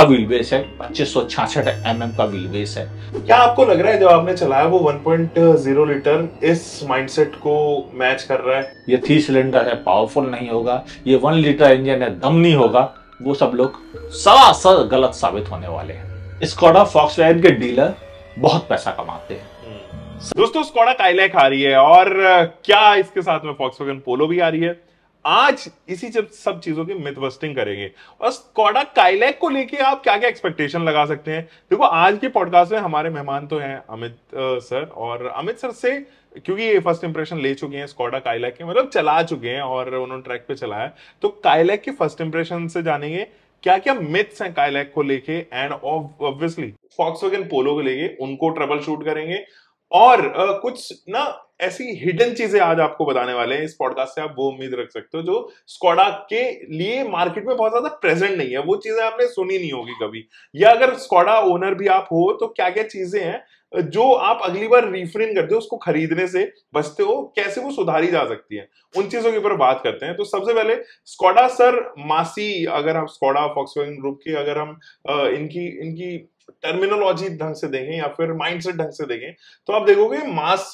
का wheel base है पच्चीस सौ छाछठ एम mm का व्हील बेस है क्या आपको लग रहा है जब आपने चलाया वो 1.0 लीटर इस माइंडसेट को मैच कर रहा है ये थ्री सिलेंडर है पावरफुल नहीं होगा ये वन लीटर इंजन है दम नहीं होगा वो सब लोग सरासर गलत साबित होने वाले हैं स्कॉडा फॉक्स के डीलर बहुत पैसा कमाते हैं हम्म। दोस्तों स्कॉडा काइलैक आ रही है और क्या इसके साथ में फॉक्सवैगन पोलो भी आ रही है आज इसी जब सब चीजों की मिथ बस्टिंग करेंगे और स्कॉडा काइलैक को लेके आप क्या क्या एक्सपेक्टेशन लगा सकते हैं देखो आज के पॉडकास्ट में हमारे मेहमान तो हैं अमित सर और अमित सर से क्योंकि ये फर्स्ट इंप्रेशन ले चुके हैं स्कॉडा काइलैक के मतलब चला चुके हैं और उन्होंने ट्रैक पे चलाया तो काइलैक के फर्स्ट इंप्रेशन से जानेंगे क्या क्या मिथ्स हैं काइलैक को लेके एंड ऑब्वियसली फॉक्सवैगन पोलो को लेके उनको ट्रबल शूट करेंगे और कुछ ना ऐसी हिडन चीजें आज आपको बताने वाले हैं इस पॉडकास्ट से आप वो उम्मीद रख सकते हो जो स्कॉडा के लिए मार्केट में बहुत ज्यादा प्रेजेंट नहीं है वो चीजें आपने सुनी नहीं होगी कभी या अगर स्कॉडा ओनर भी आप हो तो क्या क्या चीजें हैं जो आप अगली बार रिफ्रेन करते हो उसको खरीदने से बचते हो कैसे वो सुधारी जा सकती है उन चीजों के ऊपर बात करते हैं तो सबसे पहले स्कॉडा सर मासी अगर हम स्कॉडा फॉक्स ग्रुप की अगर हम इनकी इनकी टर्मिनोलॉजी ढंग से देखें या फिर माइंडसेट ढंग से देखें तो आप देखोगे मास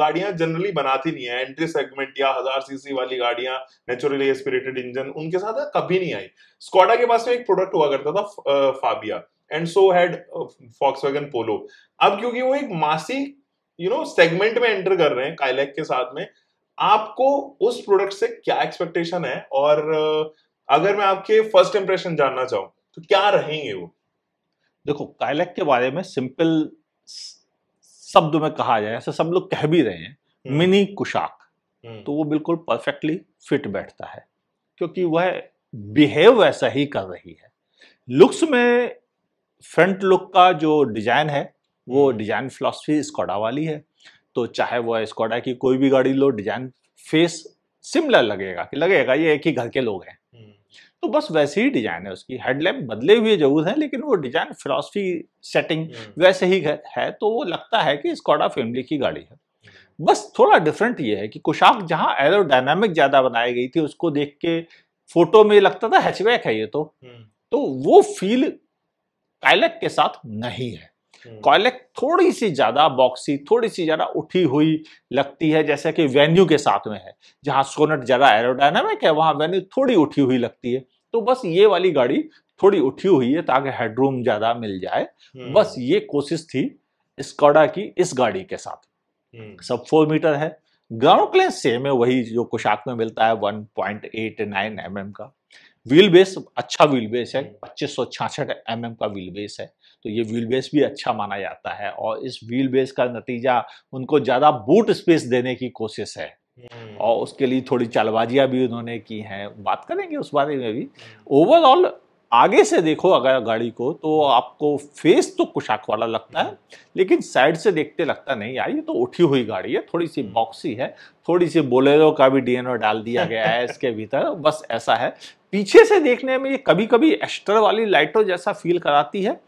गाड़ियां जनरली बनाती नहीं है एंट्री सेगमेंट या हजार सीसी वाली गाड़ियां नेचुरली एस्पिरेटेड इंजन उनके साथ कभी नहीं आई स्कॉडा के पास में तो एक प्रोडक्ट हुआ करता था Fabia and so had Volkswagen Polo अब क्योंकि वो एक मासी यू नो सेगमेंट में एंटर कर रहे हैं काइलेक के साथ में आपको उस प्रोडक्ट से क्या एक्सपेक्टेशन है और uh, अगर मैं आपके फर्स्ट इंप्रेशन जानना चाहूं तो क्या रहेंगे वो देखो काइलेक के बारे में सिंपल शब्द में कहा जाए ऐसे सब लोग कह भी रहे हैं हम्म। मिनी कुशाक हम्म। तो वो बिल्कुल परफेक्टली फिट बैठता है क्योंकि वह बिहेव वैसा ही कर रही है लुक्स में फ्रंट लुक का जो डिजाइन है वो हम्म। डिजाइन फिलोसफी स्कॉडा वाली है तो चाहे वह स्कॉडा की कोई भी गाड़ी लो डिजाइन फेस सिमिलर लगेगा कि लगेगा ये एक ही घर के लोग हैं हम्म। तो बस वैसे ही डिजाइन है उसकी हेडलैम्प बदले हुए जरूर हैं लेकिन वो डिजाइन फिलोसफी सेटिंग हम्म। वैसे ही है तो वो लगता है कि स्कॉडा फैमिली की गाड़ी है बस थोड़ा डिफरेंट ये है कि कुशाक जहाँ एरोडायनामिक ज्यादा बनाई गई थी उसको देख के फोटो में लगता था हैचबैक है ये तो तो वो फील काइलेक के साथ नहीं है कॉयलेक हम्म। थोड़ी सी ज्यादा बॉक्सी थोड़ी सी ज्यादा उठी हुई लगती है जैसे कि वेन्यू के साथ में है जहां सोनट ज्यादा एरोडायनामिक है वहां वेन्यू थोड़ी उठी हुई लगती है तो बस ये वाली गाड़ी थोड़ी उठी हुई है ताकि हेडरूम ज्यादा मिल जाए हम्म। बस ये कोशिश थी स्कॉडा की इस गाड़ी के साथ हम्म। सब फोर मीटर है ग्राउंड क्लेन सेम है वही जो कुशाक में मिलता है 1.89 पॉइंट mm का व्हील बेस अच्छा व्हील बेस है पच्चीस सौ छियासठ एम mm एम का व्हील बेस है तो ये व्हील बेस भी अच्छा माना जाता है और इस व्हील बेस का नतीजा उनको ज़्यादा बूट स्पेस देने की कोशिश है हम्म। और उसके लिए थोड़ी चालबाजियाँ भी उन्होंने की हैं बात करेंगे उस बारे में भी ओवरऑल आगे से देखो अगर गाड़ी को तो आपको फेस तो कुशाक वाला लगता है लेकिन साइड से देखते लगता नहीं यार ये तो उठी हुई गाड़ी है थोड़ी सी बॉक्सी हम्म। है थोड़ी सी बोलेरो का भी डीएनओ डाल दिया गया है इसके भीतर बस ऐसा है पीछे से देखने में ये कभी कभी एस्टर वाली लाइटों जैसा फील कराती है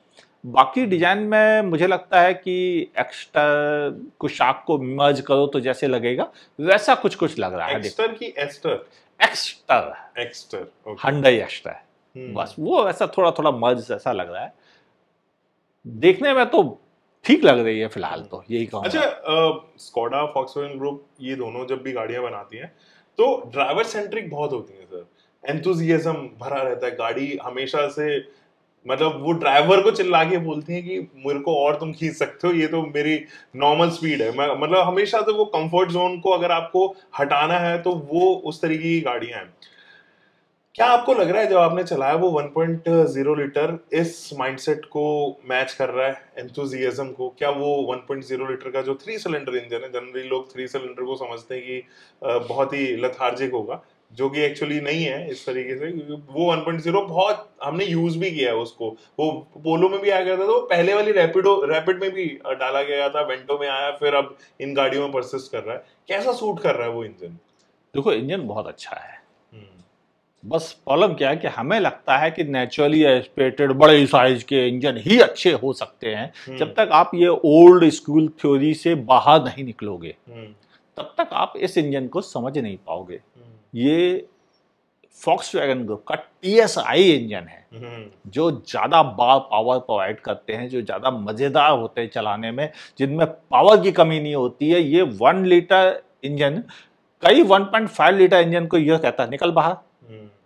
बाकी डिजाइन हम्म। में मुझे लगता है कि एक्स्टर कुशाक को मर्ज करो तो जैसे लगेगा वैसा कुछ कुछ लग रहा है एक्स्टर की Aster Exter Exter Hyundai Exter हम्म। बस वो ऐसा थोड़ा थोड़ा मर्ज ऐसा लग रहा है देखने में तो ठीक लग रही है फिलहाल तो यही कहूँ अच्छा स्कोडा फॉक्स ग्रुप ये दोनों जब भी गाड़ियां बनाती हैं तो ड्राइवर सेंट्रिक बहुत होती हैं सर एंथुजियाज्म भरा रहता है गाड़ी हमेशा से मतलब वो ड्राइवर को चिल्ला के बोलते हैं कि मेरे को और तुम खींच सकते हो ये तो मेरी नॉर्मल स्पीड है मतलब हमेशा से तो वो कंफर्ट जोन को अगर आपको हटाना है तो वो उस तरीके की गाड़ियां हैं क्या आपको लग रहा है जब आपने चलाया वो 1.0 लीटर इस माइंडसेट को मैच कर रहा है एंथुजियाजम को क्या वो 1.0 लीटर का जो थ्री सिलेंडर इंजन है जनरली लोग थ्री सिलेंडर को समझते हैं कि बहुत ही लथार्जिक होगा जो कि एक्चुअली नहीं है इस तरीके से वो 1.0 बहुत हमने यूज भी किया है उसको वो पोलो में भी आया गया था तो पहले वाली रैपिडो रैपिड में भी डाला गया था वेंटो में आया फिर अब इन गाड़ियों में परसिस्ट कर रहा है कैसा सूट कर रहा है वो इंजन देखो इंजन बहुत अच्छा है बस प्रॉब्लम क्या है कि हमें लगता है कि नेचुरली एस्पेटेड बड़े साइज के इंजन ही अच्छे हो सकते हैं हम्म। जब तक आप ये ओल्ड स्कूल थ्योरी से बाहर नहीं निकलोगे हम्म। तब तक आप इस इंजन को समझ नहीं पाओगे हम्म। ये फॉक्स वैगन ग्रुप का टी एस आई इंजन है जो ज़्यादा बार पावर प्रोवाइड करते हैं जो ज़्यादा मज़ेदार होते हैं चलाने में जिनमें पावर की कमी नहीं होती है ये वन लीटर इंजन कई 1.5 लीटर इंजन को यह कहता है निकल बाहर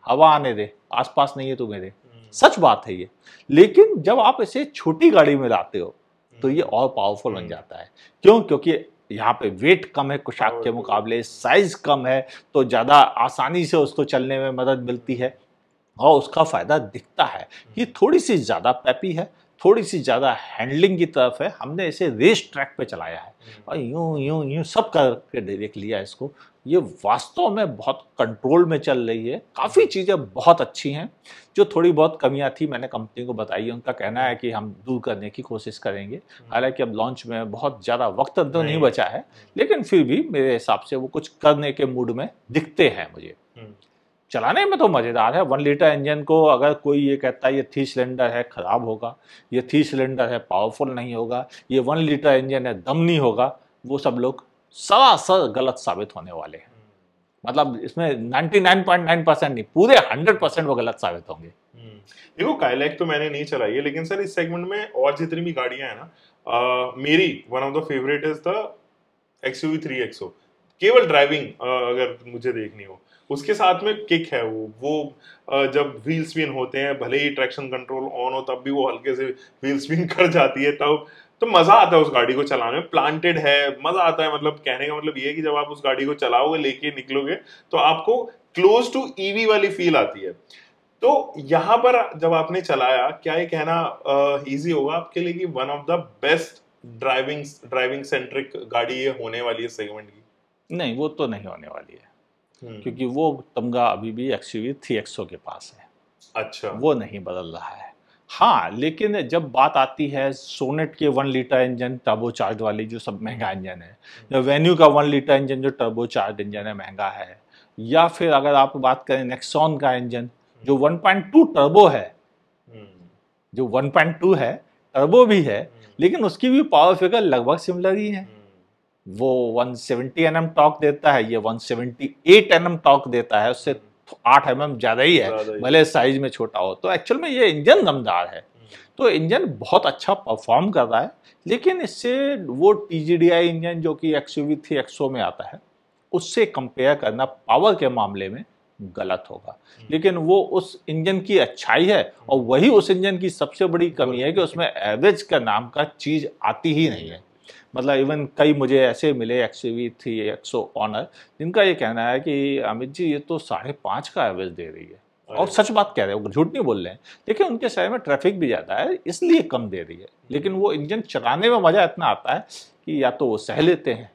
हवा आने दे आसपास नहीं है तुम्हें तो दे सच बात है ये लेकिन जब आप इसे छोटी गाड़ी में लाते हो तो ये और पावरफुल बन जाता है क्यों क्योंकि यहाँ पे वेट कम है कुशाक के मुकाबले साइज कम है तो ज़्यादा आसानी से उसको चलने में मदद मिलती है और उसका फ़ायदा दिखता है ये थोड़ी सी ज़्यादा पैपी है थोड़ी सी ज़्यादा हैंडलिंग की तरफ है हमने इसे रेस ट्रैक पे चलाया है और यूं यूं यूं सब करके देख लिया इसको ये वास्तव में बहुत कंट्रोल में चल रही है काफ़ी चीज़ें बहुत अच्छी हैं जो थोड़ी बहुत कमियां थी मैंने कंपनी को बताई है उनका कहना है कि हम दूर करने की कोशिश करेंगे हम्म। हालांकि अब लॉन्च में बहुत ज़्यादा वक्त तो नहीं बचा है हम्म। लेकिन फिर भी मेरे हिसाब से वो कुछ करने के मूड में दिखते हैं मुझे हम्म। चलाने में तो मज़ेदार है वन लीटर इंजन को अगर कोई ये कहता है ये थ्री सिलेंडर है ख़राब होगा ये थ्री सिलेंडर है पावरफुल नहीं होगा ये वन लीटर इंजन है दम नहीं होगा वो सब लोग सवा सर गलत साबित होने वाले हैं मतलब इसमें 99.9 परसेंट नहीं पूरे 100 परसेंट वो गलत साबित होंगे हम्म। देखो कायलैक तो मैंने नहीं चलाई है लेकिन सर इस सेगमेंट में और जितनी भी गाड़ियां हैं ना आ, मेरी one of the favourite is the XUV three XO केवल ड्राइविंग अगर मुझे देखनी हो उसके साथ में किक है वो वो जब व्हील स्पिन होते हैं भले ही ट्रैक्शन कंट्रोल ऑन हो तब भी वो हल्के से व्हील स्पिन कर जाती है तब तो मजा आता है उस गाड़ी को चलाने में प्लांटेड है मजा आता है मतलब कहने का मतलब ये है कि जब आप उस गाड़ी को चलाओगे लेके निकलोगे तो आपको क्लोज टू ईवी वाली फील आती है तो यहाँ पर जब आपने चलाया क्या ये कहना इजी होगा आपके लिए कि one of the best driving driving centric गाड़ी ये होने वाली है सेगमेंट की नहीं वो तो नहीं होने वाली है हम्म। क्योंकि वो तमगा अभी भी एक्सयूवी थ्री एक्सो के पास है अच्छा वो नहीं बदल रहा है हाँ लेकिन जब बात आती है सोनेट के one litre engine turbo charge वाली जो सब महंगा इंजन है हम्म। या वेन्यू का वन लीटर इंजन जो टर्बो चार्ज इंजन है महंगा है या फिर अगर आप बात करें नेक्सॉन का इंजन हम्म। जो 1.2 टर्बो है जो 1.2 है टर्बो भी है लेकिन उसकी भी पावर फिगर लगभग सिमिलर ही है वो 170 सेवेंटी एन टॉक देता है ये 178 सेवेंटी टॉक देता है उससे तो आठ एम ज़्यादा ही है भले साइज में छोटा हो तो एक्चुअल में ये इंजन दमदार है हम्म। तो इंजन बहुत अच्छा परफॉर्म कर रहा है लेकिन इससे वो टी इंजन जो कि एक्स थ्री एक्सो में आता है उससे कंपेयर करना पावर के मामले में गलत होगा हम्म। लेकिन वो उस इंजन की अच्छाई है और हम्म। वही उस इंजन की सबसे बड़ी कमी है कि उसमें एवरेज का नाम का चीज़ आती ही नहीं है मतलब इवन कई मुझे ऐसे मिले X V three XO owner जिनका ये कहना है कि अमित जी ये तो साढ़े पाँच का एवरेज दे रही है और सच बात कह रहे हैं झूठ नहीं बोल रहे हैं देखिए उनके शहर में ट्रैफिक भी ज़्यादा है इसलिए कम दे रही है लेकिन वो इंजन चलाने में मज़ा इतना आता है कि या तो वो सह लेते हैं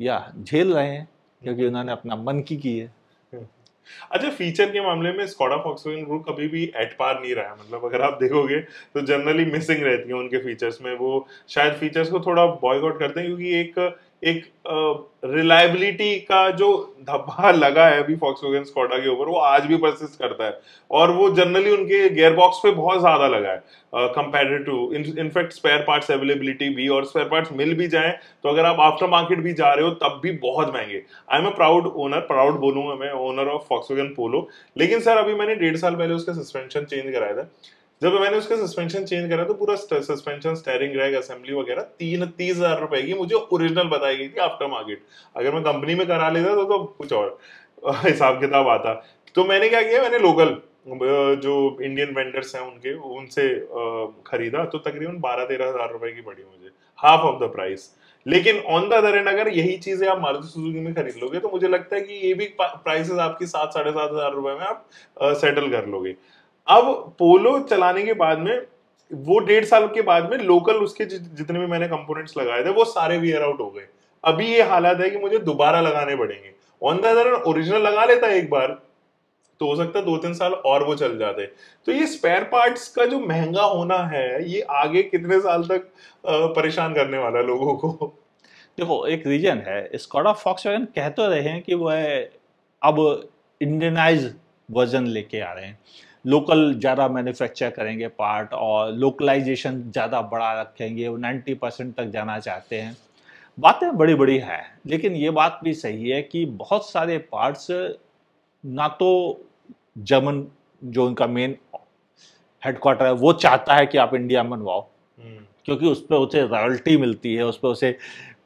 या झेल रहे हैं क्योंकि हम्म। उन्होंने अपना मन की की है अच्छा फीचर के मामले में स्कॉडा फॉक्सवैगन ग्रुप कभी भी एट पार नहीं रहा मतलब अगर आप देखोगे तो जनरली मिसिंग रहती है उनके फीचर्स में वो शायद फीचर्स को थोड़ा बॉयकॉट करते हैं क्योंकि एक एक रिलायबिलिटी का जो धब्बा लगा है अभी फॉक्सवैगन स्कॉडा के ऊपर वो आज भी परसिस्ट करता है और वो जनरली उनके बॉक्स पे बहुत ज्यादा लगा है compare to in fact spare parts availability भी और स्पेयर पार्ट्स मिल भी जाए तो अगर आप आफ्टर मार्केट भी जा रहे हो तब भी बहुत महंगे I am a proud owner proud बोलूंगा मैं ओनर ऑफ फॉक्सवैगन पोलो लेकिन सर अभी मैंने डेढ़ साल पहले उसका सस्पेंशन चेंज कराया था जब मैंने उसका सस्पेंशन चेंज करा तो पूरा सस्पेंशन स्टेरिंग रैग असेंबली वगैरह तीन तीस हजार रुपए की मुझे ओरिजिनल बताई गई थी आफ्टर मार्केट अगर मैं कंपनी में करा लेता तो, तो कुछ और हिसाब किताब आता तो मैंने क्या किया मैंने लोकल जो इंडियन वेंडर्स हैं उनके उनसे खरीदा तो तकरीबन बारह तेरह हजार रुपए की पड़ी मुझे हाफ ऑफ द प्राइस लेकिन ऑन द अदर एंड अगर यही चीजें आप मारुति सुजुकी में खरीद लोगे तो मुझे लगता है कि ये भी प्राइसेस आपकी सात साढ़े सात हजार रुपए में आप सेटल कर लोगे अब पोलो चलाने के बाद में वो डेढ़ साल के बाद में लोकल उसके जितने भी मैंने कंपोनेंट्स लगाए थे वो सारे वियर आउट हो गए अभी ये हालात है कि मुझे दोबारा लगाने पड़ेंगे ऑन द अदर ओरिजिनल लगा लेता एक बार तो हो सकता है दो तीन साल और वो चल जाते तो ये स्पेयर पार्ट्स का जो महंगा होना है ये आगे कितने साल तक परेशान करने वाला लोगों को देखो एक रीजन है स्कॉडा फॉक्स वैगन कहते रहे हैं कि वह अब इंडियनाइज वर्जन लेके आ रहे हैं लोकल ज़्यादा मैन्युफैक्चर करेंगे पार्ट और लोकलाइजेशन ज़्यादा बड़ा रखेंगे वो नाइन्टी परसेंट तक जाना चाहते हैं बातें बड़ी बड़ी हैं लेकिन ये बात भी सही है कि बहुत सारे पार्ट्स ना तो जर्मन जो उनका मेन हेडक्वार्टर है वो चाहता है कि आप इंडिया में बनवाओ हम्म। क्योंकि उस पर उसे रॉयल्टी मिलती है उस पर उसे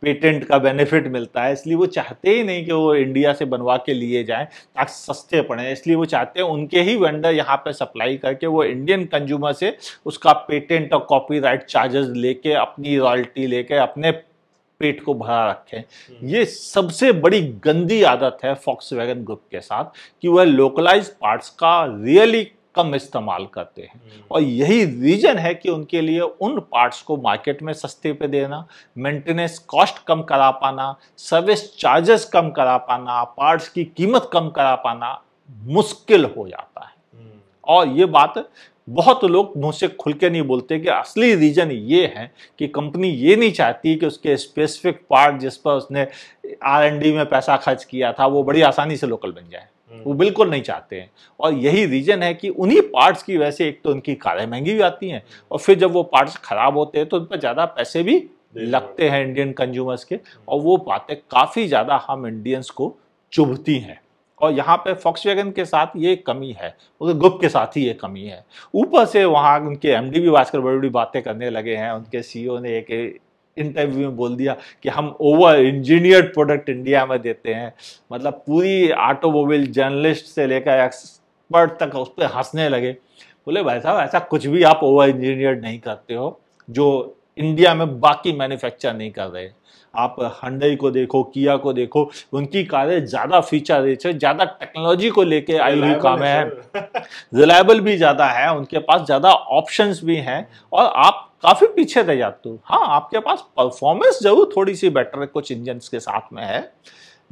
पेटेंट का बेनिफिट मिलता है इसलिए वो चाहते ही नहीं कि वो इंडिया से बनवा के लिए जाएं ताकि सस्ते पड़े इसलिए वो चाहते हैं उनके ही वेंडर यहाँ पे सप्लाई करके वो इंडियन कंज्यूमर से उसका पेटेंट और कॉपीराइट चार्जेस लेके अपनी रॉयल्टी लेके अपने पेट को भरा रखें हम्म। ये सबसे बड़ी गंदी आदत है फॉक्स वैगन ग्रुप के साथ कि वह लोकलाइज पार्ट्स का रियली कम इस्तेमाल करते हैं हम्म। और यही रीजन है कि उनके लिए उन पार्ट्स को मार्केट में सस्ते पे देना मेंटेनेंस कॉस्ट कम करा पाना सर्विस चार्जेस कम करा पाना पार्ट्स की कीमत कम करा पाना मुश्किल हो जाता है हम्म। और ये बात बहुत लोग मुँह से खुल के नहीं बोलते कि असली रीज़न ये है कि कंपनी ये नहीं चाहती कि उसके स्पेसिफिक पार्ट जिस पर उसने आर में पैसा खर्च किया था वो बड़ी आसानी से लोकल बन जाए हम्म। वो बिल्कुल नहीं चाहते हैं और यही रीजन है कि उन्हीं पार्ट्स की वजह से एक तो उनकी कारें महंगी भी आती हैं हम्म। और फिर जब वो पार्ट्स खराब होते हैं तो उन पर ज़्यादा पैसे भी लगते हैं इंडियन कंज्यूमर्स के हम्म। और वो बातें काफ़ी ज़्यादा हम इंडियंस को चुभती हैं और यहाँ पे फॉक्स वैगन के साथ ये कमी है उनके ग्रुप के साथ ही ये कमी है ऊपर से वहाँ उनके एमडी भी आजकल बड़ी बड़ी बातें करने लगे हैं उनके सीईओ e ने एक इंटरव्यू में बोल दिया कि हम ओवर इंजीनियर्ड प्रोडक्ट इंडिया में देते हैं मतलब पूरी ऑटोमोबाइल जर्नलिस्ट से लेकर एक्सपर्ट तक उस पर हंसने लगे बोले भाई साहब ऐसा कुछ भी आप ओवर इंजीनियर्ड नहीं करते हो जो इंडिया में बाकी मैन्युफैक्चर नहीं कर रहे आप हंडई को देखो किया को देखो उनकी कारें ज़्यादा फीचर रिच है ज़्यादा टेक्नोलॉजी को लेके आई हुई काम है रिलायबल भी ज़्यादा है उनके पास ज़्यादा ऑप्शंस भी हैं और आप काफ़ी पीछे रह जाते हो हाँ आपके पास परफॉर्मेंस जरूर थोड़ी सी बेटर है कुछ इंजन के साथ में है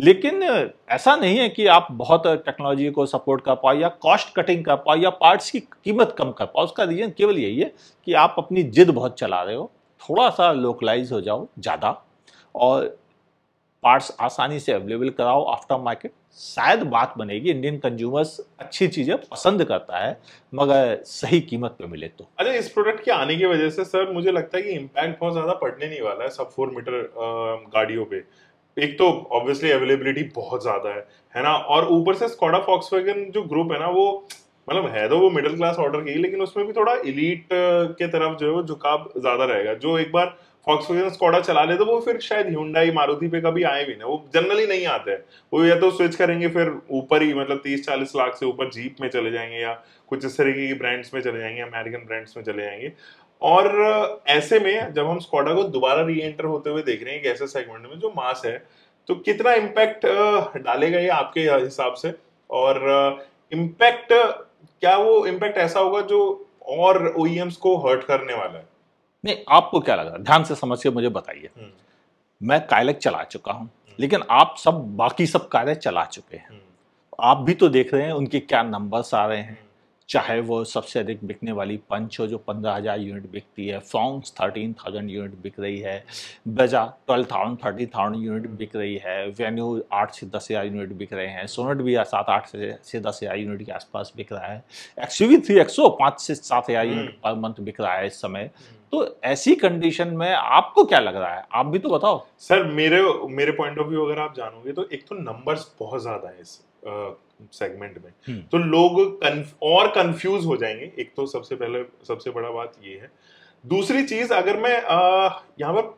लेकिन ऐसा नहीं है कि आप बहुत टेक्नोलॉजी को सपोर्ट कर पाओ या कॉस्ट कटिंग कर पाओ या पार्ट्स की कीमत कम कर पाओ उसका रीज़न केवल यही है कि आप अपनी जिद बहुत चला रहे हो थोड़ा सा लोकलाइज हो जाओ ज़्यादा और पार्ट्स आसानी से अवेलेबल कराओ आफ्टर मार्केट शायद बात बनेगी इंडियन कंज्यूमर्स अच्छी चीजें पसंद करता है मगर सही कीमत पे मिले तो अच्छा इस प्रोडक्ट के आने की वजह से सर मुझे लगता है कि इम्पैक्ट बहुत ज्यादा पड़ने नहीं वाला है सब फोर मीटर गाड़ियों पे एक तो ऑब्वियसली अवेलेबिलिटी बहुत ज्यादा है है ना और ऊपर से स्कॉडा फॉक्स जो ग्रुप है ना वो मतलब है तो वो मिडिल क्लास ऑर्डर की लेकिन उसमें भी थोड़ा इलीट के तरफ जो है वो झुकाव ज्यादा रहेगा जो एक बार फॉक्सवैगन स्कॉडा चला ले तो वो फिर शायद ह्यूंडाई मारुति पे कभी आए भी ना वो जनरली नहीं आते हैं वो या तो स्विच करेंगे फिर ऊपर ही मतलब तीस चालीस लाख से ऊपर जीप में चले जाएंगे या कुछ इस तरीके की ब्रांड्स में चले जाएंगे अमेरिकन ब्रांड्स में चले जाएंगे और ऐसे में जब हम स्कॉडा को दोबारा री एंटर होते हुए देख रहे हैं एक ऐसे सेगमेंट में जो मास है तो कितना इम्पैक्ट डालेगा ये आपके हिसाब से और इम्पैक्ट क्या वो इम्पैक्ट ऐसा होगा जो और ओ e को हर्ट करने वाला है नहीं आपको क्या लग रहा है ध्यान से समझ के मुझे बताइए हम्म। मैं कायलक चला चुका हूँ हम्म। लेकिन आप सब बाकी सब कार्य चला चुके हैं हम्म। आप भी तो देख रहे हैं उनके क्या नंबर्स आ रहे हैं चाहे वो सबसे अधिक बिकने वाली पंच हो जो पंद्रह हज़ार यूनिट बिकती है फ्रॉन्स थर्टीन थाउजेंड यूनिट बिक रही है बजा twelve thousand thirty thousand unit बिक रही है वेन्यू आठ से दस हज़ार यूनिट बिक रहे हैं सोनट भी सात आठ से दस हज़ार यूनिट के आसपास बिक रहा है X U V three XO पाँच से सात हज़ार यूनिट पर मंथ बिक रहा है इस समय तो ऐसी कंडीशन में आपको क्या लग रहा है आप भी तो बताओ सर मेरे मेरे पॉइंट ऑफ व्यू अगर आप जानोगे तो एक तो नंबर्स बहुत ज्यादा है इस सेगमेंट में हम्म। तो लोग कन्फ, और कंफ्यूज हो जाएंगे एक तो सबसे पहले सबसे बड़ा बात ये है दूसरी चीज अगर मैं यहाँ पर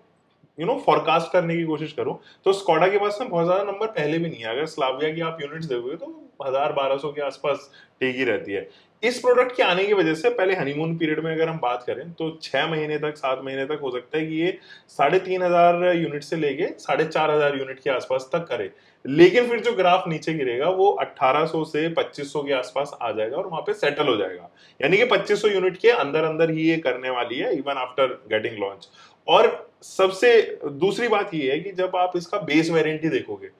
यू नो फॉरकास्ट करने की कोशिश करूं तो स्कॉडा के पास ना बहुत ज्यादा नंबर पहले भी नहीं है अगर स्लाविया की आप यूनिट्स देखोगे तो हज़ार बारह सौ के आसपास टेकी रहती है इस प्रोडक्ट के आने की वजह से पहले हनीमून पीरियड में अगर हम बात करें तो छह महीने तक सात महीने तक हो सकता है कि ये साढ़े तीन हज़ार यूनिट से लेके साढ़े चार हज़ार यूनिट के आसपास तक करे लेकिन फिर जो ग्राफ नीचे गिरेगा वो 1800 से 2500 के आसपास आ जाएगा और वहां पे सेटल हो जाएगा यानी कि 2500 यूनिट के अंदर अंदर ही ये करने वाली है इवन आफ्टर गेटिंग लॉन्च और सबसे दूसरी बात ये है कि जब आप इसका बेस वेरियंट देखोगे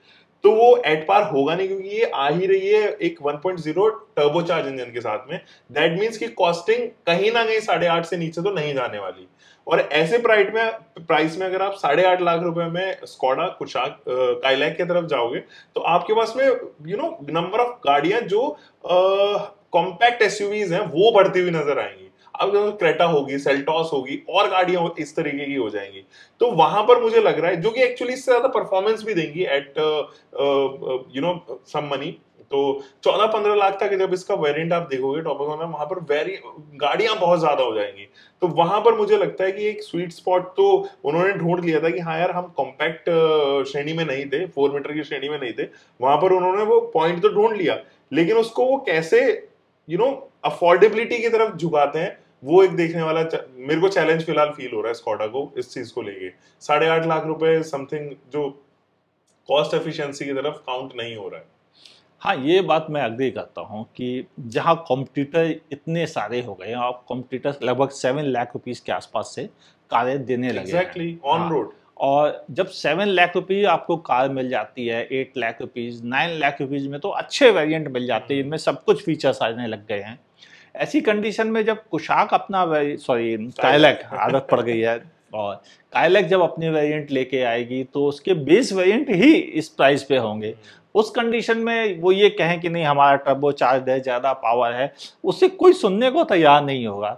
तो वो एट पार होगा नहीं क्योंकि ये आ ही रही है एक 1.0 टर्बो चार्ज इंजन के साथ में दैट मीन्स की कॉस्टिंग कहीं ना कहीं साढ़े आठ से नीचे तो नहीं जाने वाली और ऐसे प्राइट में प्राइस में अगर आप साढ़े आठ लाख रुपए में स्कॉडा कुशाक काइलैक की तरफ जाओगे तो आपके पास में यू नो नंबर ऑफ गाड़ियां जो कॉम्पैक्ट एसयूवीज हैं वो बढ़ती हुई नजर आएंगी अब क्रेटा होगी सेल्टॉस होगी और गाड़ियां इस तरीके की हो जाएंगी तो वहां पर मुझे लग रहा है जो कि एक्चुअली इससे ज्यादा परफॉर्मेंस भी देंगी at you know some money तो चौदह पंद्रह लाख तक जब इसका वेरिएंट आप देखोगे टॉप में वहां पर वेरी गाड़ियां बहुत ज्यादा हो जाएंगी तो वहां पर मुझे लगता है कि एक स्वीट स्पॉट तो उन्होंने ढूंढ लिया था कि हाँ यार हम कॉम्पैक्ट uh, श्रेणी में नहीं थे फोर मीटर की श्रेणी में नहीं थे वहां पर उन्होंने वो पॉइंट तो ढूंढ लिया लेकिन उसको वो कैसे यू नो अफोर्डेबिलिटी की तरफ झुकाते हैं वो एक देखने वाला मेरे को चैलेंज फिलहाल फील हो रहा है स्कॉडा को इस चीज को लेके साढ़े आठ लाख रुपए समथिंग जो कॉस्ट एफिशिएंसी की तरफ काउंट नहीं हो रहा है हाँ ये बात मैं अग्री करता हूँ कि जहाँ कॉम्पिटिटर इतने सारे हो गए आप कॉम्पिटिटर लगभग सेवन लाख रुपीज़ के आसपास से कार्य देने लगे एग्जैक्टली ऑन रोड और जब सेवन लाख रुपीज आपको कार मिल जाती है eight lakh rupees nine lakh rupees में तो अच्छे वेरिएंट मिल जाते हैं हम्म। इनमें सब कुछ फीचर्स आने लग गए हैं ऐसी कंडीशन में जब कुशाक अपना सॉरी कायलक आदत पड़ गई है और कायलक जब अपने वेरिएंट लेके आएगी तो उसके बेस वेरिएंट ही इस प्राइस पे होंगे उस कंडीशन में वो ये कहें कि नहीं हमारा टर्बो चार्ज है ज़्यादा पावर है उससे कोई सुनने को तैयार नहीं होगा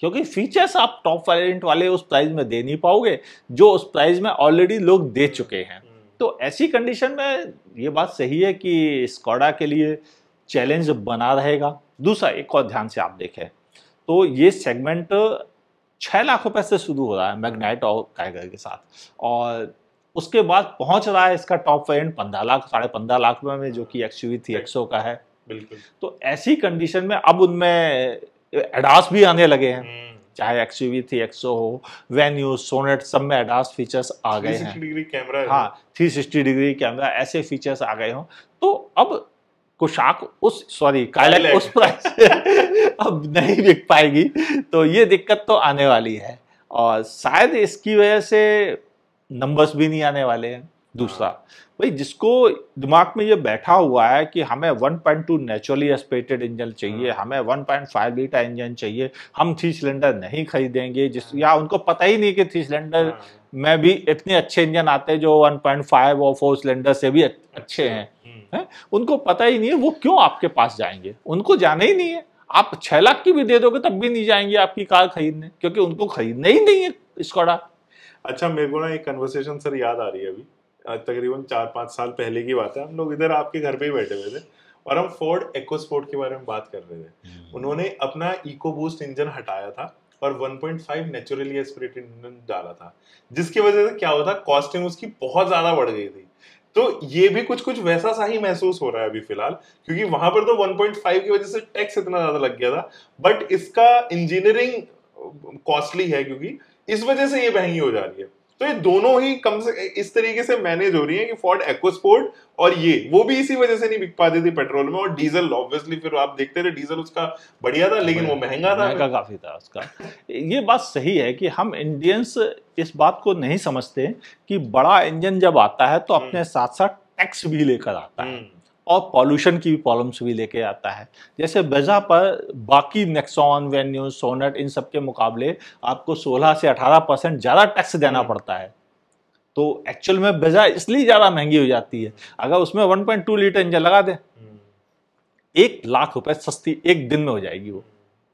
क्योंकि फीचर्स आप टॉप वेरिएंट वाले उस प्राइस में दे नहीं पाओगे जो उस प्राइस में ऑलरेडी लोग दे चुके हैं hmm। तो ऐसी कंडीशन में ये बात सही है कि स्कॉडा के लिए चैलेंज बना रहेगा दूसरा एक और ध्यान से आप देखें तो ये सेगमेंट छः लाख रुपए से शुरू हो रहा है मैग्नाइट और कैगर के साथ और उसके बाद पहुंच रहा है इसका टॉप वेरियंट पंद्रह लाख साढ़े पंद्रह लाख रुपए में जो कि एक्स यू थी एक्सो का है बिल्कुल तो ऐसी कंडीशन में अब उनमें एडास भी आने लगे हैं हम्म। चाहे एक्स यू थी एक्सो हो वेन्यू सोनेट सब में एडास फीचर्स आ गए हैं डिग्री कैमरा हाँ थ्री सिक्सटी डिग्री कैमरा ऐसे फीचर्स आ गए हों तो अब कुशाक उस सॉरी कायलक उस प्राइस अब नहीं बिक पाएगी तो ये दिक्कत तो आने वाली है और शायद इसकी वजह से नंबर्स भी नहीं आने वाले हैं दूसरा हाँ। भाई जिसको दिमाग में ये बैठा हुआ है कि हमें 1.2 पॉइंट नेचुरली एस्पिरेटेड इंजन चाहिए हाँ। हमें 1.5 लीटर इंजन चाहिए हम थ्री सिलेंडर नहीं खरीदेंगे जिस हाँ। या उनको पता ही नहीं कि थ्री सिलेंडर में भी इतने अच्छे इंजन आते हैं जो 1.5 और फोर सिलेंडर से भी अच्छे हैं है उनको पता ही नहीं है वो क्यों आपके पास जाएंगे उनको जाना ही नहीं है आप छह लाख की भी दे दोगे तब भी नहीं जाएंगे आपकी कार खरीदने क्योंकि उनको खरीदना ही नहीं है स्कॉडा अच्छा मेरे को ना एक कन्वर्सेशन सर याद आ रही है अभी तकरीबन चार पांच साल पहले की बात है हम लोग इधर आपके घर पे ही बैठे हुए थे और हम फोर्ड एक्ोस्पोर्ट के बारे में बात कर रहे थे हम्म। उन्होंने अपना इको बूस्ट इंजन हटाया था और 1.5 नेचुरली एस्पिरेटेड इंजन डाला था जिसकी वजह से क्या हुआ था कॉस्टिंग उसकी बहुत ज़्यादा बढ़ गई थी तो ये भी कुछ कुछ वैसा सा ही महसूस हो रहा है अभी फिलहाल क्योंकि वहां पर तो 1.5 की वजह से टैक्स इतना ज्यादा लग गया था बट इसका इंजीनियरिंग कॉस्टली है क्योंकि इस वजह से ये महंगी हो जा रही है तो ये दोनों ही कम से इस तरीके से मैनेज हो रही है कि फोर्ड एक्ोस्पोर्ट और ये वो भी इसी वजह से नहीं बिक पाती थी पेट्रोल में और डीजल ऑब्वियसली फिर आप देखते थे डीजल उसका बढ़िया था लेकिन वो महंगा था महंगा काफी था उसका ये बात सही है कि हम इंडियंस इस बात को नहीं समझते कि बड़ा इंजन जब आता है तो हम्म। अपने साथ साथ टैक्स भी लेकर आता है हम्म। और पॉल्यूशन की भी प्रॉब्लम्स भी लेके आता है जैसे ब्रेजा पर बाकी नेक्सॉन वेन्यू सोनट इन सब के मुकाबले आपको 16 से 18 परसेंट ज़्यादा टैक्स देना हम्म। पड़ता है तो एक्चुअल में ब्रेजा इसलिए ज़्यादा महंगी हो जाती है अगर उसमें 1.2 लीटर इंजन लगा दें हम्म। एक लाख रुपये सस्ती एक दिन में हो जाएगी वो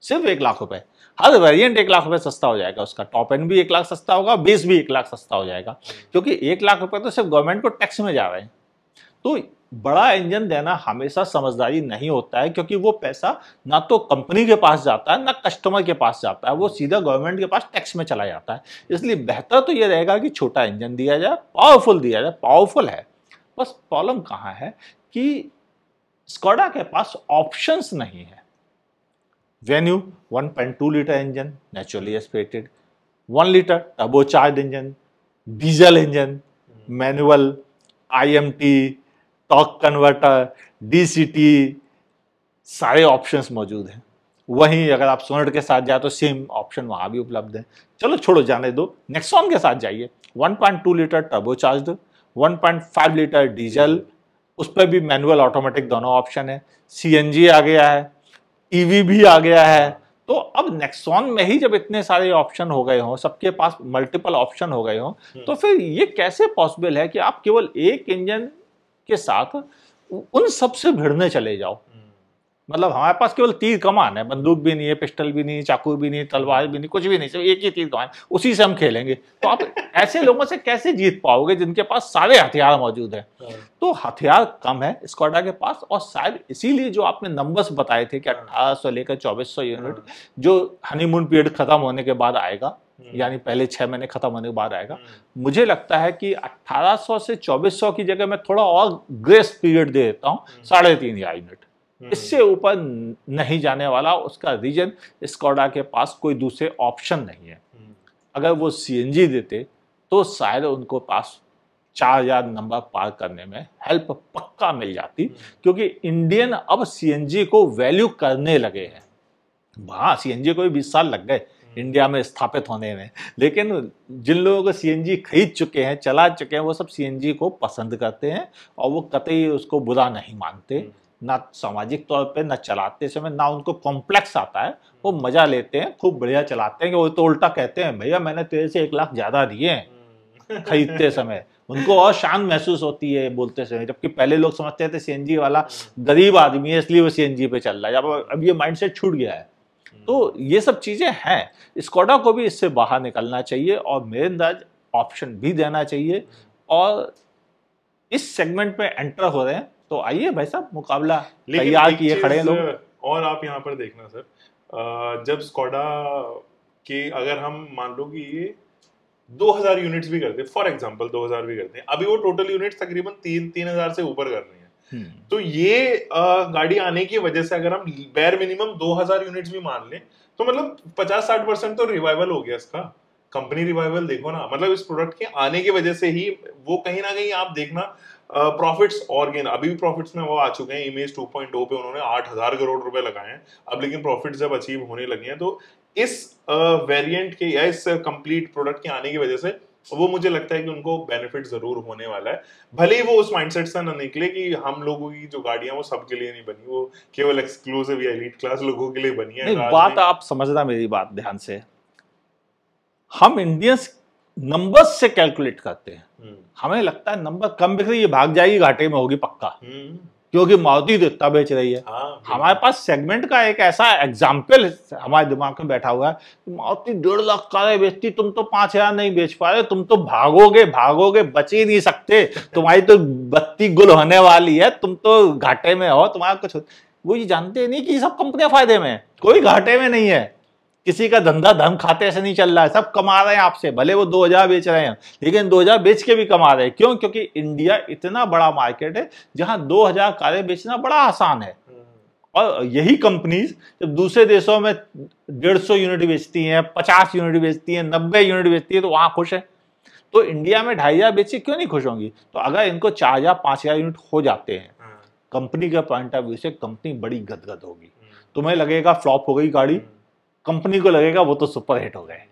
सिर्फ एक लाख रुपए हर वेरियंट एक लाख रुपये सस्ता हो जाएगा उसका टॉप एंड भी एक लाख सस्ता होगा बेस भी एक लाख सस्ता हो जाएगा क्योंकि एक लाख रुपये तो सिर्फ गवर्नमेंट को टैक्स में जा रहे हैं तो बड़ा इंजन देना हमेशा समझदारी नहीं होता है क्योंकि वो पैसा ना तो कंपनी के पास जाता है ना कस्टमर के पास जाता है वो सीधा गवर्नमेंट के पास टैक्स में चला जाता है इसलिए बेहतर तो ये रहेगा कि छोटा इंजन दिया जाए पावरफुल दिया जाए पावरफुल है बस प्रॉब्लम कहाँ है कि स्कोडा के पास ऑप्शंस नहीं है Venue one litre engine naturally aspirated one litre turbocharge engine diesel engine manual I torque converter DCT सारे ऑप्शंस मौजूद हैं वहीं अगर आप सोनेट के साथ जाए तो सेम ऑप्शन वहाँ भी उपलब्ध है चलो छोड़ो जाने दो नेक्सॉन के साथ जाइए 1.2 litre turbo charge 1.5 litre diesel उस पर भी मैनुअल ऑटोमेटिक दोनों ऑप्शन है सी आ गया है ई e भी आ गया है तो अब नेक्सॉन में ही जब इतने सारे ऑप्शन हो गए हों सबके पास मल्टीपल ऑप्शन हो गए हों हम्म। तो फिर ये कैसे पॉसिबल है कि आप केवल एक इंजन के साथ उन सब से भिड़ने चले जाओ मतलब हमारे पास केवल तीर कमान है बंदूक भी नहीं है पिस्टल भी नहीं चाकू भी नहीं तलवार भी नहीं कुछ भी नहीं सिर्फ एक ही तीर कमान उसी से हम खेलेंगे तो आप ऐसे लोगों से कैसे जीत पाओगे जिनके पास सारे हथियार मौजूद हैं हाँ। तो हथियार कम है स्कॉडा के पास और शायद इसीलिए जो आपने नंबर्स बताए थे कि हाँ। अट्ठारह लेकर चौबीस यूनिट जो हनीमून पीरियड खत्म होने के बाद आएगा हम्म। यानी पहले छह महीने खत्म होने के बाद आएगा हम्म। मुझे लगता है कि 1800 से 2400 की जगह मैं थोड़ा और ग्रेस पीरियड दे देता हूँ हम्म। साढ़े तीन या मिनट इससे ऊपर नहीं जाने वाला उसका रीजन स्कॉडा के पास कोई दूसरे ऑप्शन नहीं है अगर वो सी देते तो शायद उनको पास चार हजार नंबर पार करने में हेल्प पक्का मिल जाती क्योंकि इंडियन अब सीएनजी को वैल्यू करने लगे हैं वहाँ सीएनजी को भी बीस साल लग गए इंडिया में स्थापित होने में लेकिन जिन लोगों को सीएनजी खरीद चुके हैं चला चुके हैं वो सब सीएनजी को पसंद करते हैं और वो कतई उसको बुरा नहीं मानते हम्म। ना सामाजिक तौर पे ना चलाते समय ना उनको कॉम्प्लेक्स आता है वो मज़ा लेते हैं खूब बढ़िया चलाते हैं कि वो तो उल्टा कहते हैं भैया मैंने तेरे तो से एक लाख ज़्यादा दिए हैं हम्म। खरीदते समय उनको और शान महसूस होती है बोलते समय जबकि पहले लोग समझते थे सीएनजी वाला हम्म। गरीब आदमी है इसलिए वो सीएनजी पे चल रहा है अब ये माइंडसेट छूट गया है तो ये सब चीज़ें हैं स्कोडा को भी इससे बाहर निकलना चाहिए और मेरे अंदाज ऑप्शन भी देना चाहिए और इस सेगमेंट में एंटर हो रहे हैं तो आइए भाई साहब मुकाबला तैयार किए खड़े लोग और आप यहाँ पर देखना सर जब स्कोडा के अगर हम मान लो कि ये 2000 यूनिट्स भी करते फॉर एग्जांपल 2000 भी करते हैं अभी वो टोटल यूनिट्स तकरीबन तीन तीन हजार से ऊपर कर रहे हैं हम्म। तो ये गाड़ी आने की वजह से अगर हम बेर मिनिमम 2000 यूनिट्स भी मान लें तो मतलब 50-60 परसेंट तो रिवाइवल हो गया इसका कंपनी रिवाइवल देखो ना मतलब इस प्रोडक्ट के आने की वजह से ही वो कहीं ना कहीं आप देखना प्रॉफिट्स और गेन अभी भी प्रॉफिट्स में वो आ चुके हैं इमेज 2.2 पे उन्होंने 8000 करोड़ रुपए लगाए हैं अब लेकिन प्रॉफिट जब अचीव होने लगे हैं तो इस वेरिएंट के या इस कंप्लीट प्रोडक्ट के आने की वजह से वो मुझे लगता है कि उनको बेनिफिट जरूर होने वाला है भले ही वो उस माइंडसेट से ना निकले कि हम लोगों की जो गाड़ियां वो सबके लिए नहीं बनी वो केवल एक्सक्लूसिव या एलीट क्लास लोगों के लिए बनी है बात आप समझना मेरी बात ध्यान से हम इंडियंस नंबर्स से कैलकुलेट करते हैं हम्म। हमें लगता है नंबर कम बिक रही है भाग जाएगी घाटे में होगी पक्का हम्म। क्योंकि मारुति तो इतना बेच रही है हाँ, हमारे पास सेगमेंट का एक ऐसा एग्जाम्पल हमारे दिमाग में बैठा हुआ है कि मारुति डेढ़ लाख का बेचती तुम तो पांच हजार नहीं बेच पा रहे तुम तो भागोगे भागोगे बच ही नहीं सकते तुम्हारी तो बत्ती गुल होने वाली है तुम तो घाटे में हो तुम्हारा कुछ वो ये जानते नहीं कि सब कंपनियां फायदे में कोई घाटे में नहीं है किसी का धंधा धम खाते से नहीं चल रहा है सब कमा रहे हैं आपसे भले वो 2000 बेच रहे हैं लेकिन 2000 बेच के भी कमा रहे हैं क्यों क्योंकि इंडिया इतना बड़ा मार्केट है जहां 2000 कारें बेचना बड़ा आसान है और यही कंपनीज जब दूसरे देशों में 150 यूनिट बेचती हैं 50 यूनिट बेचती हैं 90 यूनिट बेचती है तो वहां खुश है तो इंडिया में ढाई हजार बेचे क्यों नहीं खुश होंगी तो अगर इनको चार हजार पांच हजार यूनिट हो जाते हैं हाँ। कंपनी का पॉइंट ऑफ व्यू से कंपनी बड़ी गदगद होगी हम्म। तुम्हें लगेगा फ्लॉप हो गई गाड़ी हम्म। कंपनी को लगेगा वो तो सुपर हिट हो गए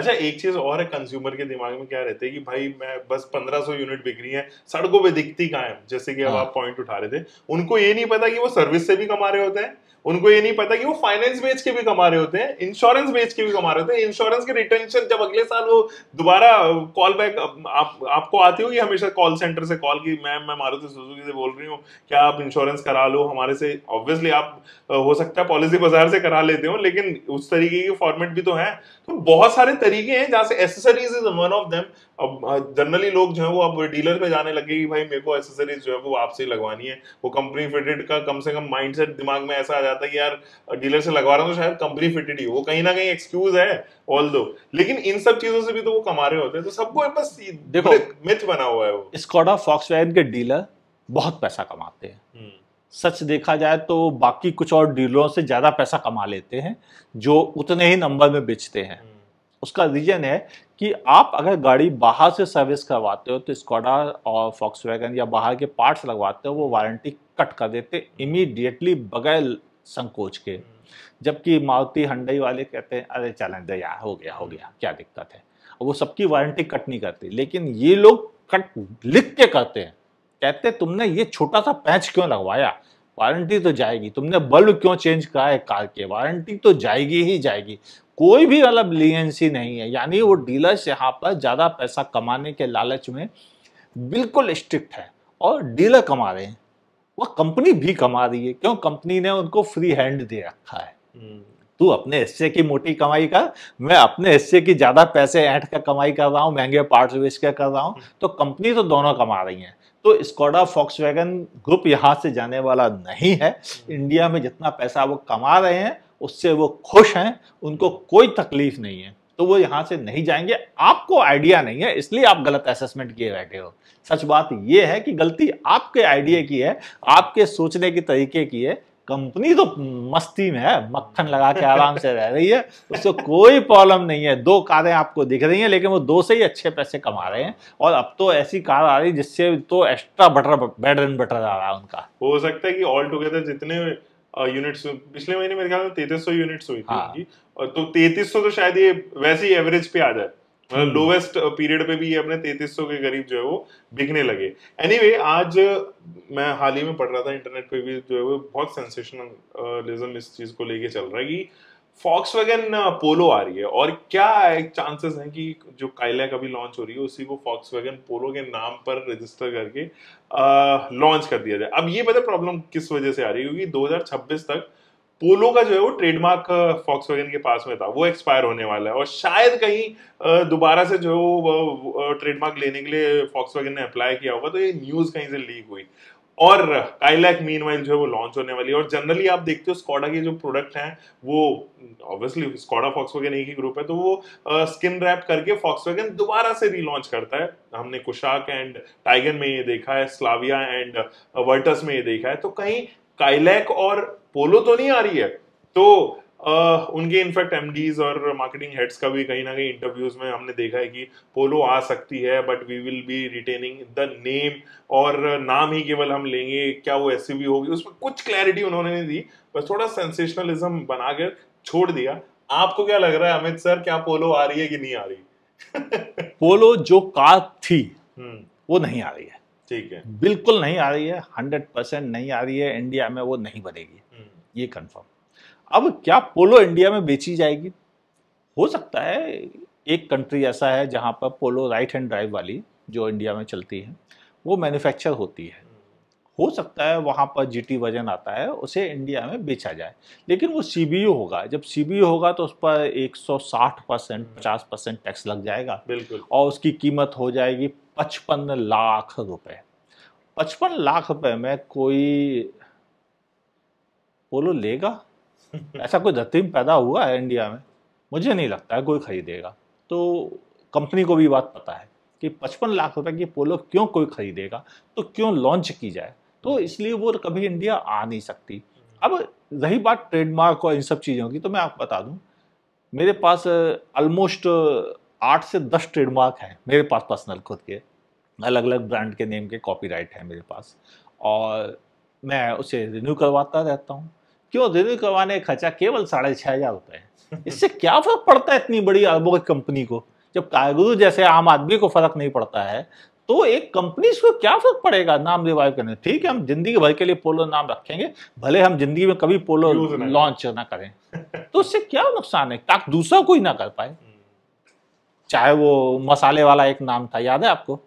अच्छा एक चीज और है कंज्यूमर के दिमाग में क्या रहते है कि भाई मैं बस 1500 यूनिट बिक रही है सड़कों पे दिखती कहा है जैसे कि अब हाँ। आप पॉइंट उठा रहे थे उनको ये नहीं पता कि वो सर्विस से भी कमा रहे होते हैं उनको ये नहीं पता कि वो फाइनेंस बेच के भी कमा रहे होते हैं इंश्योरेंस बेच के भी कमा रहे होते हैं इंश्योरेंस के रिटेंशन जब अगले साल वो दोबारा कॉल बैक आप आपको आती होगी हमेशा कॉल सेंटर से कॉल की मैम मैं मारुति सुजुकी से बोल रही हूँ क्या आप इंश्योरेंस करा लो हमारे से ऑब्वियसली आप हो सकता है पॉलिसी बाजार से करा लेते हो लेकिन उस तरीके के फॉर्मेट भी तो है तो बहुत सारे तरीके हैं जहाँ से accessories is one of them अब जनरली हाँ, लोग जो है वो अब डीलर पे जाने लगे कि भाई मेरे को एसेसरीज जो है वो आपसे ही लगवानी है वो कंपनी फिटेड का कम से कम माइंडसेट दिमाग में ऐसा आ जाता है कि यार डीलर से लगवा रहा हूँ तो शायद कंपनी फिटेड ही वो कहीं ना कहीं एक्सक्यूज है ऑल दो लेकिन इन सब चीजों से भी तो वो कमा रहे होते हैं तो सबको बस देखो मिथ बना हुआ है वो स्कॉडा फॉक्स के डीलर बहुत पैसा कमाते हैं हम्म। सच देखा जाए तो बाकी कुछ और डीलरों से ज़्यादा पैसा कमा लेते हैं जो उतने ही नंबर में बेचते हैं हम्म। उसका रीजन है कि आप अगर गाड़ी बाहर से सर्विस करवाते हो तो स्कॉडा और फॉक्स वैगन या बाहर के पार्ट्स लगवाते हो वो वारंटी कट कर देते इमीडिएटली बगैर संकोच के जबकि मारुति हंडई वाले कहते हैं अरे चलें यार हो गया हो गया क्या दिक्कत है वो सबकी वारंटी कट नहीं करती लेकिन ये लोग कट लिख के करते हैं कहते तुमने ये छोटा सा पैच क्यों लगवाया वारंटी तो जाएगी तुमने बल्ब क्यों चेंज कराया कार के वारंटी तो जाएगी ही जाएगी कोई भी अलग लियंसी नहीं है यानी वो डीलर्स यहाँ पर ज़्यादा पैसा कमाने के लालच में बिल्कुल स्ट्रिक्ट है और डीलर कमा रहे हैं वह कंपनी भी कमा रही है क्यों कंपनी ने उनको फ्री हैंड दे रखा है हम्म। तू अपने हिस्से की मोटी कमाई का मैं अपने हिस्से की ज्यादा पैसे ऐंठ का कमाई कर रहा हूँ महंगे पार्ट्स बेच कर कर रहा हूँ हम्म। तो कंपनी तो दोनों कमा रही है तो स्कोडा फॉक्स ग्रुप यहाँ से जाने वाला नहीं है इंडिया हम्म। में जितना पैसा वो कमा रहे हैं उससे वो खुश हैं उनको कोई तकलीफ नहीं है तो वो यहाँ से नहीं जाएंगे आपको आइडिया नहीं है इसलिए आप गलत असेसमेंट किए बैठे हो सच बात ये है कि गलती आपके आइडिया की है आपके सोचने के तरीके की है कंपनी तो मस्ती में है मक्खन लगा के आराम से रह रही है उससे कोई प्रॉब्लम नहीं है दो कारें आपको दिख रही हैं लेकिन वो दो से ही अच्छे पैसे कमा रहे हैं और अब तो ऐसी कार आ रही है जिससे तो extra butter bread and butter आ रहा है उनका हो सकता है कि ऑल टुगेदर जितने यूनिट्स पिछले महीने मेरे ख्याल में तैतीस सौ यूनिट्स हुई थी हाँ। और तो तैतीस सौ तो शायद ये वैसे ही एवरेज पे आ जाए मतलब लोवेस्ट हम्म। पीरियड पे भी ये अपने तैतीस सौ के करीब जो है वो बिकने लगे एनीवे anyway, आज मैं हाल ही में पढ़ रहा था इंटरनेट पे भी जो है वो बहुत सेंसेशनलिज्म इस चीज को लेके चल रहा है कि फॉक्स वैगन पोलो आ रही है और क्या चांसेस हैं कि जो काइलैक अभी लॉन्च हो रही है उसी को फॉक्स वैगन पोलो के नाम पर रजिस्टर करके लॉन्च uh, कर दिया जाए अब ये पता प्रॉब्लम किस वजह से आ रही है क्योंकि 2026 तक पोलो का जो है वो ट्रेडमार्क फॉक्स वैगन के पास में था वो एक्सपायर होने वाला है और शायद कहीं uh, दोबारा से जो है वो ट्रेडमार्क uh, लेने के लिए फॉक्स वैगन ने अप्लाई किया होगा तो ये न्यूज कहीं से लीक हुई और काइलैक मीन वाइल जो है वो लॉन्च होने वाली है और जनरली आप देखते हो स्कॉडा के जो प्रोडक्ट हैं वो ऑब्वियसली स्कॉडा फॉक्स वगैरह एक ही ग्रुप है तो वो स्किन रैप करके फॉक्स वैगन दोबारा से रिलॉन्च करता है हमने कुशाक एंड टाइगन में ये देखा है स्लाविया एंड वर्टस में ये देखा है तो कहीं काइलैक और पोलो तो नहीं आ रही है तो Uh, उनके इनफैक्ट एम और मार्केटिंग हेड्स का भी कहीं ना कहीं इंटरव्यूज में हमने देखा है कि पोलो आ सकती है but we will be retaining the name और नाम ही केवल हम लेंगे क्या वो ऐसी भी होगी उसमें कुछ क्लैरिटी उन्होंने नहीं दी बस थोड़ा सेंसेशनलिज्म बनाकर छोड़ दिया आपको क्या लग रहा है अमित सर क्या पोलो आ रही है कि नहीं आ रही पोलो जो कार थी हम्म। वो नहीं आ रही है ठीक है बिल्कुल नहीं आ रही है हंड्रेड परसेंट नहीं आ रही है इंडिया में वो नहीं बनेगी हम्म। ये कंफर्म अब क्या पोलो इंडिया में बेची जाएगी हो सकता है एक कंट्री ऐसा है जहाँ पर पोलो राइट हैंड ड्राइव वाली जो इंडिया में चलती है वो मैन्युफैक्चर होती है हो सकता है वहाँ पर जीटी वजन आता है उसे इंडिया में बेचा जाए लेकिन वो सी होगा जब सी होगा तो उस पर 160 परसेंट हम्म। पचास परसेंट टैक्स लग जाएगा बिल्कुल और उसकी कीमत हो जाएगी पचपन लाख रुपए पचपन लाख रुपए में कोई पोलो लेगा ऐसा कोई जतीम पैदा हुआ है इंडिया में मुझे नहीं लगता है कोई खरीदेगा तो कंपनी को भी बात पता है कि पचपन लाख रुपए की पोलो क्यों कोई खरीदेगा तो क्यों लॉन्च की जाए तो हम्म। इसलिए वो कभी इंडिया आ नहीं सकती अब रही बात ट्रेडमार्क और इन सब चीज़ों की तो मैं आपको बता दूं मेरे पास ऑलमोस्ट आठ से दस ट्रेडमार्क हैं मेरे पास पर्सनल खुद के अलग अलग ब्रांड के नेम के कॉपीराइट हैं मेरे पास और मैं उसे रिन्यू करवाता रहता हूँ क्यों दे औद्योगिक कमाने का खर्चा केवल साढ़े छः हजार रुपये है इससे क्या फर्क पड़ता है इतनी बड़ी अरबों की कंपनी को जब कायगुरु जैसे आम आदमी को फर्क नहीं पड़ता है तो एक कंपनी को क्या फर्क पड़ेगा नाम रिवाइव करने ठीक है हम जिंदगी भर के लिए पोलो नाम रखेंगे भले हम जिंदगी में कभी पोलो लॉन्च ना करें तो उससे क्या नुकसान है ताकि दूसरा कोई ना कर पाए हम्म। चाहे वो मसाले वाला एक नाम था याद है आपको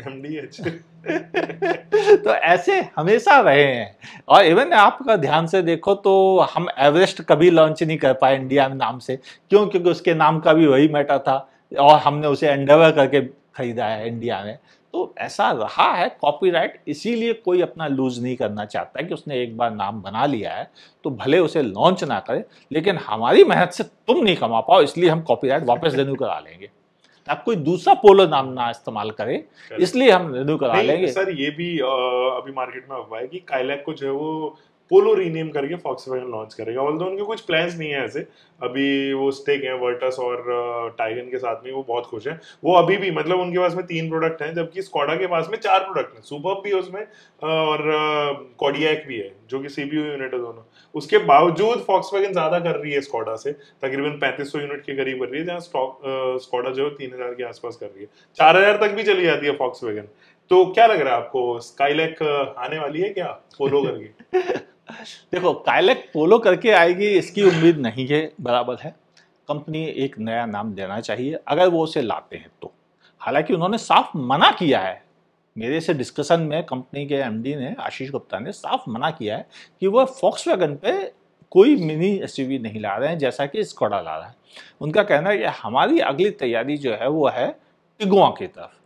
अच्छा। तो ऐसे हमेशा रहे हैं और इवन आपका ध्यान से देखो तो हम एवरेस्ट कभी लॉन्च नहीं कर पाए इंडिया में नाम से क्यों क्योंकि उसके नाम का भी वही मैटर था और हमने उसे एंडेवर करके खरीदा है इंडिया में तो ऐसा रहा है कॉपीराइट इसीलिए कोई अपना लूज नहीं करना चाहता है कि उसने एक बार नाम बना लिया है तो भले उसे लॉन्च ना करे लेकिन हमारी मेहनत से तुम नहीं कमा पाओ इसलिए हम कॉपीराइट वापस रिन्यू करा लेंगे आप कोई दूसरा पोलो नाम ना इस्तेमाल करें इसलिए हम रिन्यू करा लेंगे सर ये भी अभी मार्केट में हुआ है कि कायलैक को जो है वो पोलो रीनेम करके फॉक्स वैगन लॉन्च करेगा ऑल उनके कुछ प्लान्स नहीं है ऐसे अभी वो स्टेक है वर्टस और टाइगन uh, के साथ में वो बहुत खुश है वो अभी भी मतलब उनके पास में तीन प्रोडक्ट हैं जबकि स्कॉडा के पास में चार प्रोडक्ट हैं सुपर भी है उसमें uh, और कॉडियक uh, भी है जो कि सी यूनिट है दोनों उसके बावजूद फॉक्स वैगन ज़्यादा कर रही है स्कॉडा से तकरीबन पैंतीस यूनिट के करीब कर रही है जहाँ स्टॉक स्कॉडा जो है तीन हजार के आसपास कर रही है चार हजार तक भी चली जाती है फॉक्स वैगन तो क्या लग रहा है आपको स्काईलैक आने वाली है क्या फॉलो करके देखो काइलेक पोलो करके आएगी इसकी उम्मीद नहीं है बराबर है कंपनी एक नया नाम देना चाहिए अगर वो उसे लाते हैं तो हालांकि उन्होंने साफ मना किया है मेरे से डिस्कशन में कंपनी के एमडी ने आशीष गुप्ता ने साफ मना किया है कि वह फॉक्स वैगन पे कोई मिनी एस नहीं ला रहे हैं जैसा कि स्कॉडा ला रहा है उनका कहना है कि हमारी अगली तैयारी जो है वो है टिगुआ की तरफ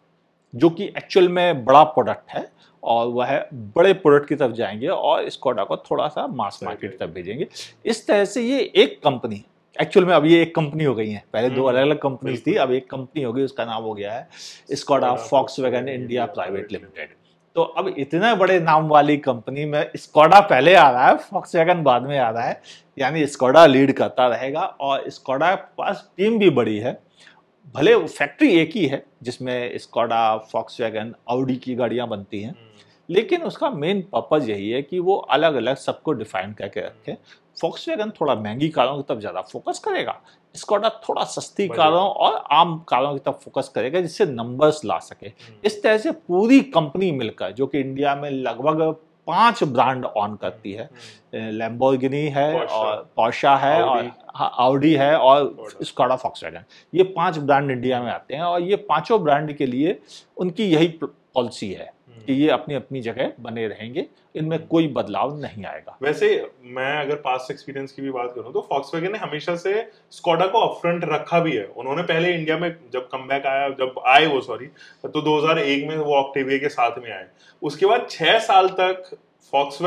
जो कि एक्चुअल में बड़ा प्रोडक्ट है और वह बड़े प्रोडक्ट की तरफ जाएंगे और स्कोडा को थोड़ा सा मास मार्केट तक भेजेंगे इस तरह से ये एक कंपनी एक्चुअल में अब ये एक कंपनी हो गई है पहले दो अलग अलग कंपनी थी अब एक कंपनी हो गई उसका नाम हो गया है Skoda Volkswagen India private limited तो अब इतने बड़े नाम वाली कंपनी में स्कॉडा पहले आ रहा है फॉक्स वैगन बाद में आ रहा है यानी स्कॉडा लीड करता रहेगा और स्कॉडा के पास टीम भी बड़ी है भले वो फैक्ट्री एक ही है जिसमें स्कॉडा फॉक्स वैगन ऑडी की गाड़ियाँ बनती हैं हम्म। लेकिन उसका मेन पर्पज़ यही है कि वो अलग अलग सबको डिफाइन करके रखें फॉक्स वैगन थोड़ा महंगी कारों की तरफ ज़्यादा फोकस करेगा स्कॉडा थोड़ा सस्ती कारों और आम कारों की तरफ फोकस करेगा जिससे नंबर्स ला सके हम्म। इस तरह से पूरी कंपनी मिलकर जो कि इंडिया में लगभग पांच ब्रांड ऑन करती है लैम्बोर्गिनी हम्म। है और पौशा है और आउडी है और स्कॉडा फॉक्सवैगन ये पांच ब्रांड इंडिया में आते हैं और ये पांचों ब्रांड के लिए उनकी यही पॉलिसी है कि ये अपनी अपनी जगह बने रहेंगे इनमें हम्म। कोई बदलाव नहीं आएगा वैसे मैं अगर पास एक्सपीरियंस की भी बात करूं तो फॉक्स ने हमेशा से स्कॉडा को अपफ्रंट रखा भी है उन्होंने पहले इंडिया में जब कम आया जब आए वो सॉरी तो 2001 में वो ऑक्टेविया के साथ में आए उसके बाद छह साल तक फॉक्स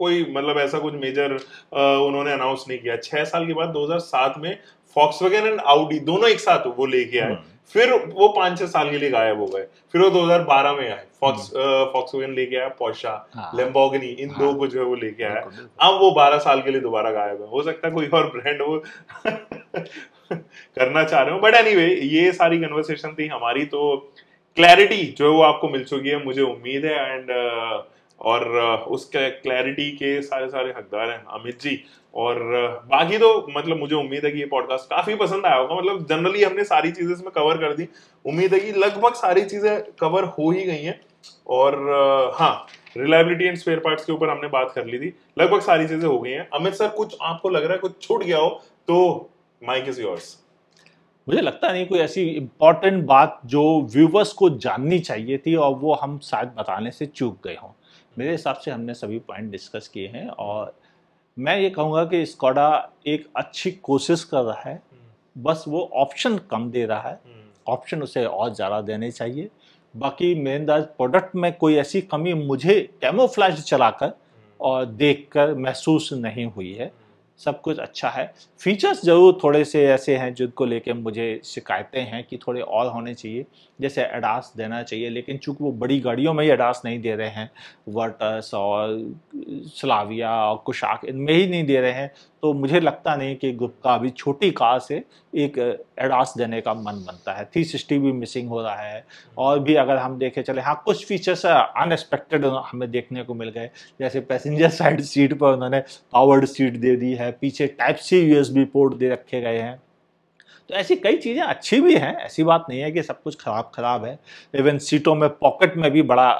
कोई मतलब ऐसा कुछ मेजर उन्होंने अनाउंस नहीं किया छह साल के बाद 2007 में फॉक्स एंड आउडी दोनों एक साथ वो लेके आए हम्म। फिर वो पांच छह साल के लिए गायब हो गए फिर वो 2012 में आए फॉक्स हम्म। फॉक्स लेके आया पोशा हाँ। लेम्बोगनी इन दो हाँ। को जो है वो लेके आया अब वो 12 साल के लिए दोबारा गायब है हो सकता है कोई और ब्रांड वो करना चाह रहे हो बट एनीवे ये सारी कन्वर्सेशन थी हमारी तो क्लैरिटी जो है वो आपको मिल चुकी है मुझे उम्मीद है एंड और उसके क्लैरिटी के सारे सारे हकदार हैं अमित जी और बाकी तो मतलब मुझे उम्मीद है कि ये पॉडकास्ट काफी पसंद आया होगा मतलब जनरली हमने सारी चीजें इसमें कवर कर दी उम्मीद है कि लगभग सारी चीजें कवर हो ही गई हैं और हाँ रिलायबिलिटी एंड स्पेयर पार्ट्स के ऊपर हमने बात कर ली थी लगभग सारी चीजें हो गई हैं अमित सर कुछ आपको लग रहा है कुछ छूट गया हो तो माइक इज योर्स मुझे लगता नहीं कोई ऐसी इंपॉर्टेंट बात जो व्यूवर्स को जाननी चाहिए थी और वो हम शायद बताने से चूक गए हों मेरे हिसाब से हमने सभी पॉइंट डिस्कस किए हैं और मैं ये कहूँगा कि स्कॉडा एक अच्छी कोशिश कर रहा है हम्म। बस वो ऑप्शन कम दे रहा है ऑप्शन हम्म। उसे और ज़्यादा देने चाहिए बाकी मेरेंदाज प्रोडक्ट में कोई ऐसी कमी मुझे कैमोफ्लैश चलाकर हम्म। और देखकर महसूस नहीं हुई है सब कुछ अच्छा है फीचर्स जरूर थोड़े से ऐसे हैं जिनको लेके मुझे शिकायतें हैं कि थोड़े और होने चाहिए जैसे एडास देना चाहिए लेकिन चूंकि वो बड़ी गाड़ियों में ही एडास नहीं दे रहे हैं वर्टस और स्लाविया और कुशाक इनमें ही नहीं दे रहे हैं तो मुझे लगता नहीं कि ग्रुप का अभी छोटी कार से एक एडास देने का मन बनता है थ्री सिक्सटी भी मिसिंग हो रहा है और भी अगर हम देखे चले हाँ कुछ फीचर्स अनएक्सपेक्टेड हमें देखने को मिल गए जैसे पैसेंजर साइड सीट पर उन्होंने पावर्ड सीट दे दी है पीछे टाइप सी यूएसबी पोर्ट दे रखे गए हैं तो ऐसी कई चीज़ें अच्छी भी हैं ऐसी बात नहीं है कि सब कुछ खराब खराब है इवन सीटों में पॉकेट में भी बड़ा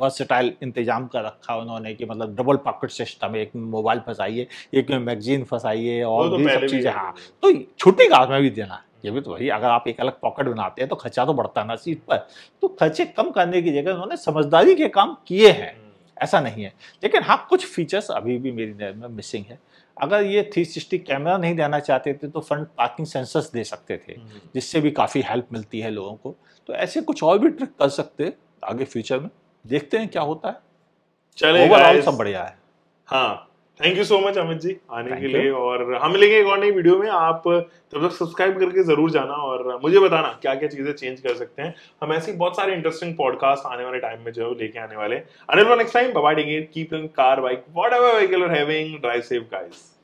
वर्सटाइल इंतजाम कर रखा उन्होंने कि मतलब डबल पॉकेट सिस्टम एक मोबाइल फंसाइए एक में मैगजीन फंसाइए और तो भी सब चीज़ें हाँ तो छुट्टी का में भी देना है ये भी तो वही अगर आप एक अलग पॉकेट बनाते हैं तो खर्चा तो बढ़ता ना सीट पर तो खर्चे कम करने की जगह उन्होंने समझदारी के काम किए हैं हम्म। ऐसा नहीं है लेकिन हाँ कुछ फीचर्स अभी भी मेरी नज़र में मिसिंग है अगर ये थ्री सिक्सटी कैमरा नहीं देना चाहते थे तो फ्रंट पार्किंग सेंसर्स दे सकते थे हम्म। जिससे भी काफ़ी हेल्प मिलती है लोगों को तो ऐसे कुछ और भी ट्रिक कर सकते आगे फ्यूचर में देखते हैं क्या होता है चले ओवरऑल सब बढ़िया है हाँ thank you so much Amit ji आने के लिए और हम मिलेंगे एक और नई वीडियो में आप तब तक सब्सक्राइब करके जरूर जाना और मुझे बताना क्या क्या चीजें चेंज कर सकते हैं हम ऐसी बहुत सारे इंटरेस्टिंग पॉडकास्ट आने वाले टाइम में जो लेके आने वाले Anil next time bye keep in car bike whatever vehicle having drive safe guys